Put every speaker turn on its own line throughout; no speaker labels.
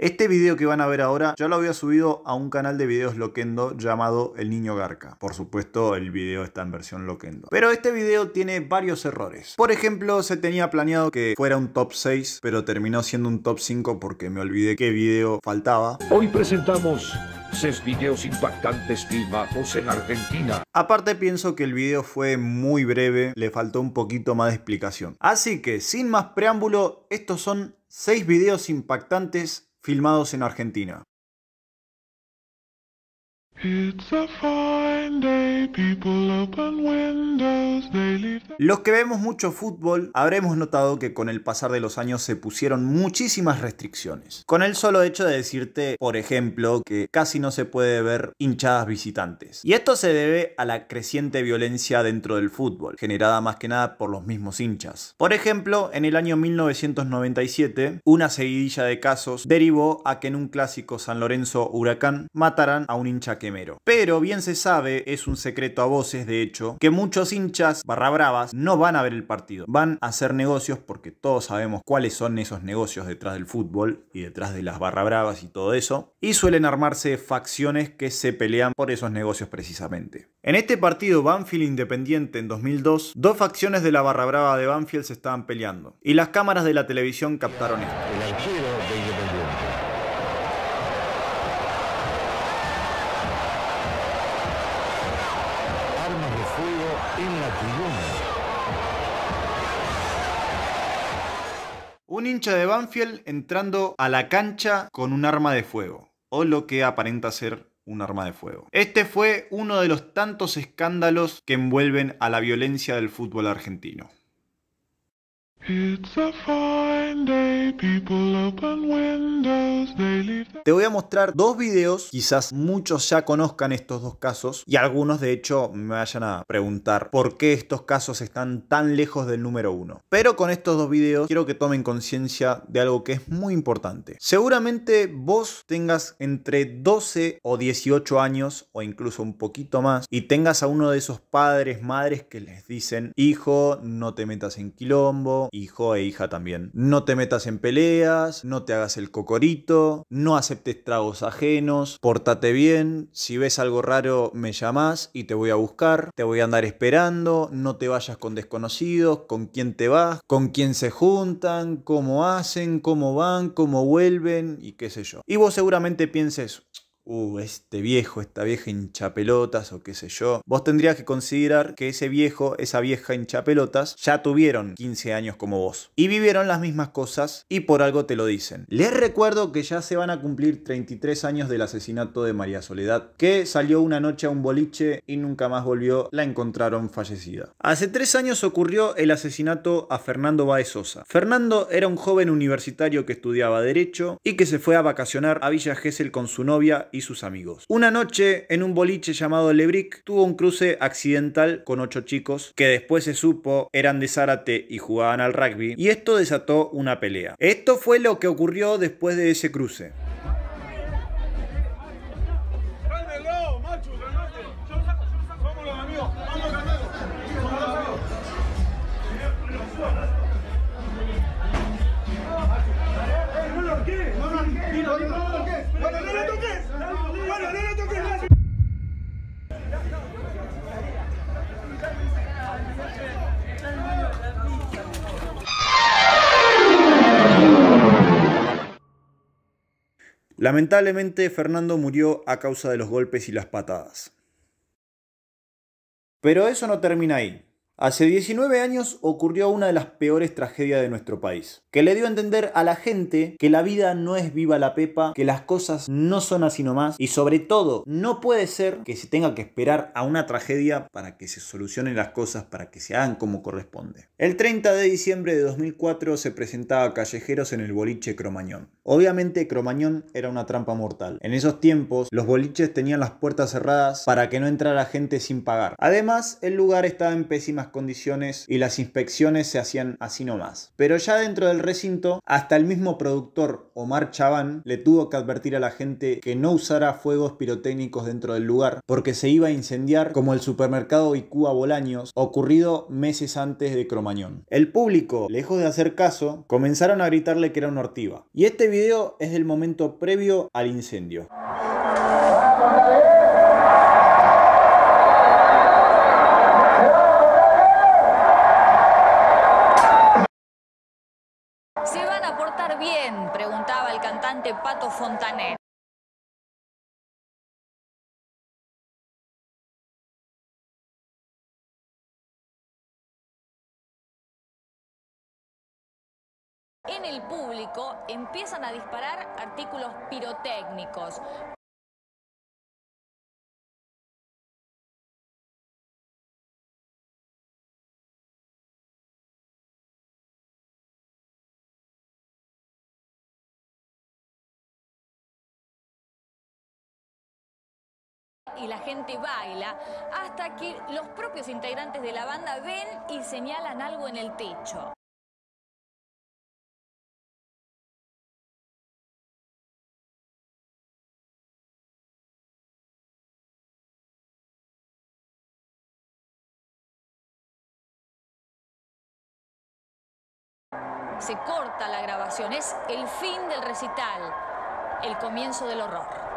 Este video que van a ver ahora ya lo había subido a un canal de videos Loquendo llamado El Niño Garca. Por supuesto, el video está en versión Loquendo. Pero este video tiene varios errores. Por ejemplo, se tenía planeado que fuera un top 6, pero terminó siendo un top 5 porque me olvidé qué video faltaba. Hoy presentamos 6 videos impactantes filmados en Argentina. Aparte pienso que el video fue muy breve, le faltó un poquito más de explicación. Así que, sin más preámbulo, estos son 6 videos impactantes filmados en Argentina. Los que vemos mucho fútbol habremos notado que con el pasar de los años se pusieron muchísimas restricciones. Con el solo hecho de decirte, por ejemplo, que casi no se puede ver hinchadas visitantes. Y esto se debe a la creciente violencia dentro del fútbol, generada más que nada por los mismos hinchas. Por ejemplo, en el año 1997, una seguidilla de casos derivó a que en un clásico San Lorenzo Huracán mataran a un hincha que pero bien se sabe, es un secreto a voces de hecho, que muchos hinchas barra bravas no van a ver el partido, van a hacer negocios porque todos sabemos cuáles son esos negocios detrás del fútbol y detrás de las barra bravas y todo eso, y suelen armarse facciones que se pelean por esos negocios precisamente. En este partido Banfield Independiente en 2002, dos facciones de la barra brava de Banfield se estaban peleando, y las cámaras de la televisión captaron esto. El de Independiente en la Un hincha de Banfield entrando a la cancha con un arma de fuego, o lo que aparenta ser un arma de fuego. Este fue uno de los tantos escándalos que envuelven a la violencia del fútbol argentino. Te voy a mostrar dos videos, quizás muchos ya conozcan estos dos casos y algunos de hecho me vayan a preguntar por qué estos casos están tan lejos del número uno. Pero con estos dos videos quiero que tomen conciencia de algo que es muy importante. Seguramente vos tengas entre 12 o 18 años o incluso un poquito más y tengas a uno de esos padres, madres que les dicen hijo, no te metas en quilombo, hijo e hija también. No te metas en peleas, no te hagas el cocorito, no aceptes tragos ajenos, pórtate bien, si ves algo raro me llamás y te voy a buscar, te voy a andar esperando, no te vayas con desconocidos, con quién te vas, con quién se juntan, cómo hacen, cómo van, cómo vuelven y qué sé yo. Y vos seguramente pienses, uh, este viejo, esta vieja hinchapelotas o qué sé yo. Vos tendrías que considerar que ese viejo, esa vieja en chapelotas ya tuvieron 15 años como vos y vivieron las mismas cosas y por algo te lo dicen. Les recuerdo que ya se van a cumplir 33 años del asesinato de María Soledad, que salió una noche a un boliche y nunca más volvió, la encontraron fallecida. Hace tres años ocurrió el asesinato a Fernando Baezosa Fernando era un joven universitario que estudiaba derecho y que se fue a vacacionar a Villa Gesell con su novia y sus amigos. Una noche, en un boliche llamado Lebric tuvo un cruce accidental con ocho chicos que después se supo eran de Zárate y jugaban al rugby, y esto desató una pelea. Esto fue lo que ocurrió después de ese cruce. Lamentablemente Fernando murió a causa de los golpes y las patadas. Pero eso no termina ahí. Hace 19 años ocurrió una de las peores tragedias de nuestro país, que le dio a entender a la gente que la vida no es viva la pepa, que las cosas no son así nomás y sobre todo no puede ser que se tenga que esperar a una tragedia para que se solucionen las cosas, para que se hagan como corresponde. El 30 de diciembre de 2004 se presentaba Callejeros en el boliche Cromañón. Obviamente Cromañón era una trampa mortal. En esos tiempos los boliches tenían las puertas cerradas para que no entrara gente sin pagar. Además el lugar estaba en pésimas condiciones y las inspecciones se hacían así nomás. Pero ya dentro del recinto, hasta el mismo productor Omar Chaván le tuvo que advertir a la gente que no usara fuegos pirotécnicos dentro del lugar porque se iba a incendiar como el supermercado Icúa Bolaños ocurrido meses antes de Cromañón. El público, lejos de hacer caso, comenzaron a gritarle que era una ortiva. Y este video es del momento previo al incendio. bien? Preguntaba el cantante Pato Fontanet. En el público empiezan a disparar artículos pirotécnicos. y la gente baila hasta que los propios integrantes de la banda ven y señalan algo en el techo. Se corta la grabación, es el fin del recital, el comienzo del horror.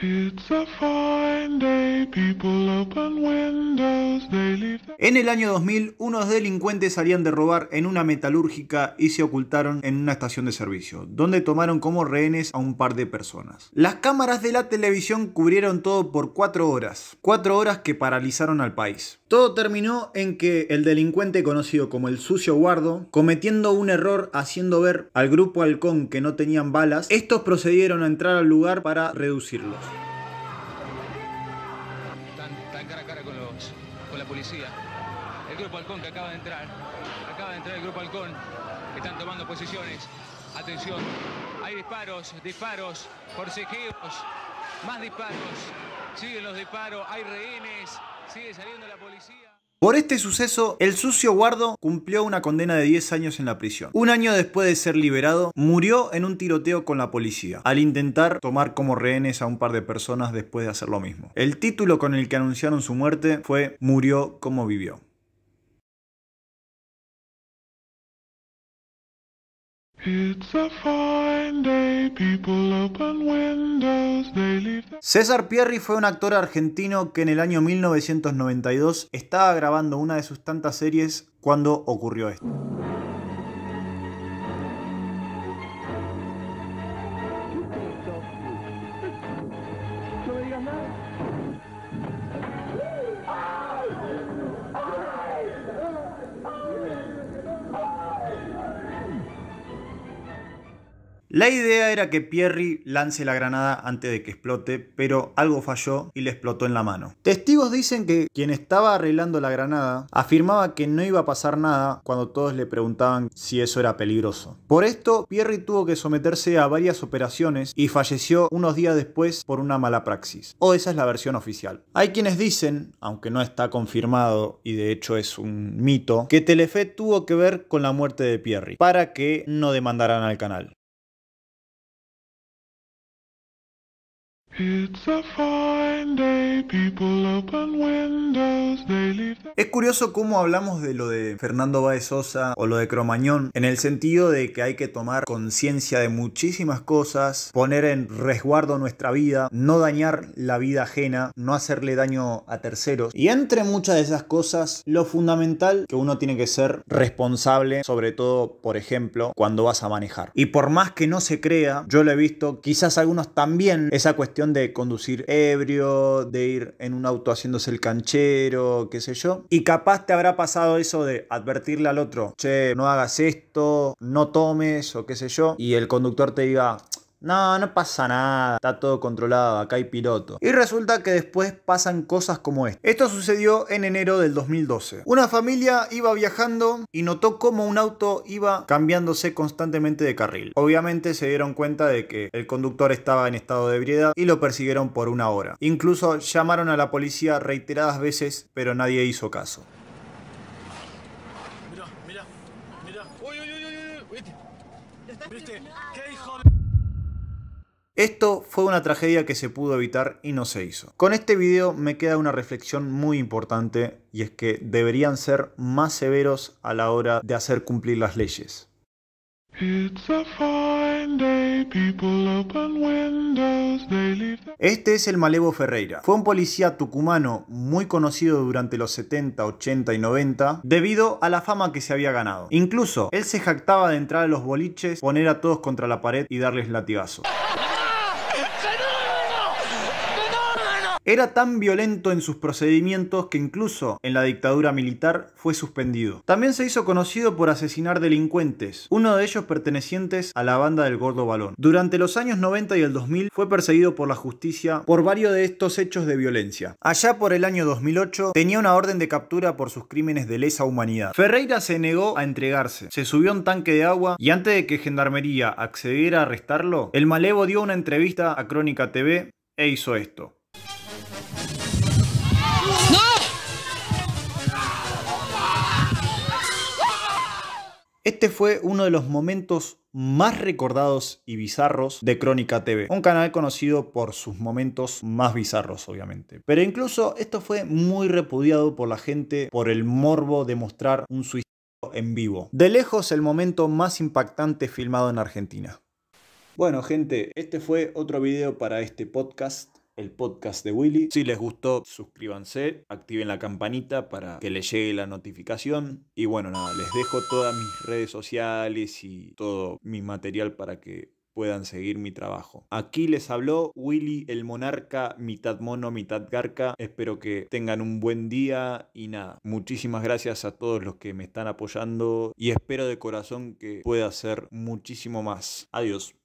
En el año 2000, unos delincuentes salían de robar en una metalúrgica y se ocultaron en una estación de servicio, donde tomaron como rehenes a un par de personas. Las cámaras de la televisión cubrieron todo por cuatro horas, cuatro horas que paralizaron al país. Todo terminó en que el delincuente conocido como el sucio guardo, cometiendo un error haciendo ver al grupo halcón que no tenían balas, estos procedieron a entrar al lugar para reducirlos. que acaba de entrar. Acaba de entrar el grupo Halcón, están tomando posiciones. Atención, hay disparos, disparos, forcejeos, más disparos. Siguen los disparos, hay rehenes, sigue saliendo la policía. Por este suceso, el sucio guardo cumplió una condena de 10 años en la prisión. Un año después de ser liberado, murió en un tiroteo con la policía, al intentar tomar como rehenes a un par de personas después de hacer lo mismo. El título con el que anunciaron su muerte fue Murió como vivió. César Pierri fue un actor argentino que en el año 1992 estaba grabando una de sus tantas series cuando ocurrió esto. La idea era que Pierri lance la granada antes de que explote, pero algo falló y le explotó en la mano. Testigos dicen que quien estaba arreglando la granada afirmaba que no iba a pasar nada cuando todos le preguntaban si eso era peligroso. Por esto, Pierri tuvo que someterse a varias operaciones y falleció unos días después por una mala praxis. O esa es la versión oficial. Hay quienes dicen, aunque no está confirmado y de hecho es un mito, que Telefe tuvo que ver con la muerte de Pierri para que no demandaran al canal. Es curioso cómo hablamos de lo de Fernando Baez Sosa o lo de Cromañón, en el sentido de que hay que tomar conciencia de muchísimas cosas, poner en resguardo nuestra vida, no dañar la vida ajena, no hacerle daño a terceros. Y entre muchas de esas cosas, lo fundamental que uno tiene que ser responsable, sobre todo, por ejemplo, cuando vas a manejar. Y por más que no se crea, yo lo he visto, quizás algunos también, esa cuestión de conducir ebrio, de ir en un auto haciéndose el canchero, qué sé yo. Y capaz te habrá pasado eso de advertirle al otro, che, no hagas esto, no tomes o qué sé yo. Y el conductor te diga, no, no pasa nada, está todo controlado, acá hay piloto. Y resulta que después pasan cosas como esta. Esto sucedió en enero del 2012. Una familia iba viajando y notó como un auto iba cambiándose constantemente de carril. Obviamente se dieron cuenta de que el conductor estaba en estado de ebriedad y lo persiguieron por una hora. Incluso llamaron a la policía reiteradas veces, pero nadie hizo caso. Esto fue una tragedia que se pudo evitar y no se hizo. Con este video me queda una reflexión muy importante y es que deberían ser más severos a la hora de hacer cumplir las leyes. Este es el Malevo Ferreira. Fue un policía tucumano muy conocido durante los 70, 80 y 90 debido a la fama que se había ganado. Incluso él se jactaba de entrar a los boliches, poner a todos contra la pared y darles latigazos. Era tan violento en sus procedimientos que incluso en la dictadura militar fue suspendido. También se hizo conocido por asesinar delincuentes, uno de ellos pertenecientes a la banda del Gordo Balón. Durante los años 90 y el 2000 fue perseguido por la justicia por varios de estos hechos de violencia. Allá por el año 2008 tenía una orden de captura por sus crímenes de lesa humanidad. Ferreira se negó a entregarse, se subió a un tanque de agua y antes de que Gendarmería accediera a arrestarlo, el malevo dio una entrevista a Crónica TV e hizo esto. Este fue uno de los momentos más recordados y bizarros de Crónica TV, un canal conocido por sus momentos más bizarros obviamente. Pero incluso esto fue muy repudiado por la gente por el morbo de mostrar un suicidio en vivo. De lejos el momento más impactante filmado en Argentina. Bueno gente, este fue otro video para este podcast el podcast de Willy. Si les gustó, suscríbanse, activen la campanita para que les llegue la notificación. Y bueno, nada, les dejo todas mis redes sociales y todo mi material para que puedan seguir mi trabajo. Aquí les habló Willy el Monarca, mitad mono, mitad garca. Espero que tengan un buen día y nada, muchísimas gracias a todos los que me están apoyando y espero de corazón que pueda hacer muchísimo más. Adiós.